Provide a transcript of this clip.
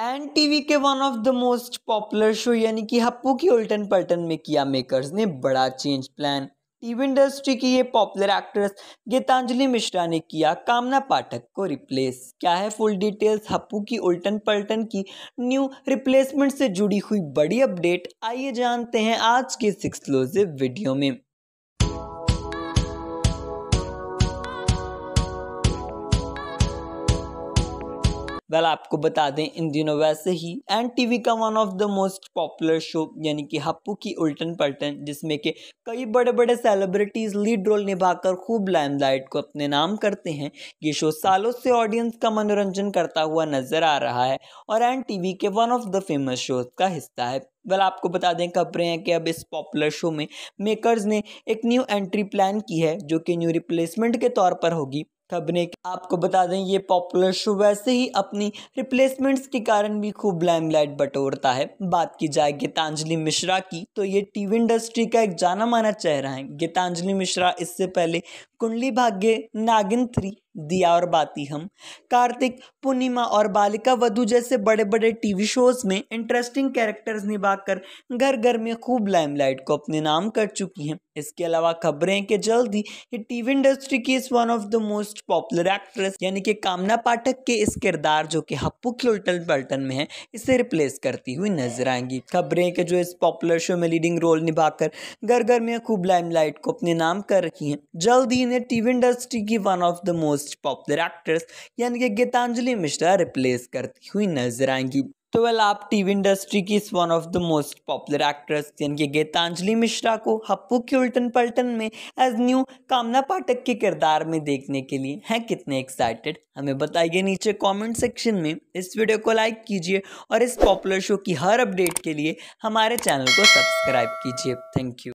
N T के one of the most popular show यानी कि हप्पू की उल्टन पलटन में किया मेकर्स ने बड़ा चेंज प्लान टीवी इंडस्ट्री की ये पॉपुलर एक्ट्रेस गीतांजलि मिश्रा ने किया कामना पाठक को रिप्लेस क्या है फुल डिटेल्स हप्पू की उल्टन पलटन की न्यू रिप्लेसमेंट से जुड़ी हुई बड़ी अपडेट आइए जानते हैं आज के एक्सक्लूसिव वीडियो में वेल आपको बता दें इन दिनों वैसे ही एन टीवी का one of the most popular show यानी कि हप्पू की उल्टन पलटन जिसमें के कई बड़े बड़े सेलिब्रिटीज़ लीड रोल निभाकर खूब लाइमलाइट को अपने नाम करते हैं ये शो सालों से ऑडियंस का मनोरंजन करता हुआ नजर आ रहा है और एन टीवी के one of the famous shows का हिस्सा है वेल आपको बता दें खबरें हैं कि अब इस पॉपुलर शो में मेकर्स ने एक न्यू एंट्री प्लान की है जो कि न्यू रिप्लेसमेंट के तौर पर होगी खबरें आपको बता दें ये पॉपुलर शो वैसे ही अपनी रिप्लेसमेंट्स के कारण भी खूब लाइमलाइट बटोरता है बात की जाए गीतांजलि मिश्रा की तो ये टीवी इंडस्ट्री का एक जाना माना चेहरा है गीतांजलि मिश्रा इससे पहले कुंडली भाग्य नागिन थ्री दिया और बाती हम कार्तिक पूर्णिमा और बालिका वधु जैसे बड़े बड़े टीवी शोज में इंटरेस्टिंग कैरेक्टर्स निभाकर घर घर में खूब लाइमलाइट को अपने नाम कर चुकी हैं इसके अलावा खबरें हैं कि जल्द ही ये टीवी इंडस्ट्री की इस one of the most popular actress यानी कि कामना पाठक के इस किरदार जो कि हप्पू क्लोटल उल्टन में है इसे रिप्लेस करती हुई नजर आएंगी खबरें के जो इस पॉपुलर शो में लीडिंग रोल निभाकर घर घर में खूब लाइमलाइट को अपने नाम कर रखी हैं जल्द ही इन्हें टीवी इंडस्ट्री की one of the most most popular actress यानी कि गीतांजलि मिश्रा रिप्लेस करती हुई नजर आएंगी तो वेल आप टीवी इंडस्ट्री की इस one of the most popular actress यानी कि गीतांजलि मिश्रा को हप्पू के उल्टन पलटन में एज न्यू कामना पाठक के किरदार में देखने के लिए हैं कितने एक्साइटेड हमें बताइए नीचे कमेंट सेक्शन में इस वीडियो को लाइक कीजिए और इस पॉपुलर शो की हर अपडेट के लिए हमारे चैनल को सब्सक्राइब कीजिए थैंक यू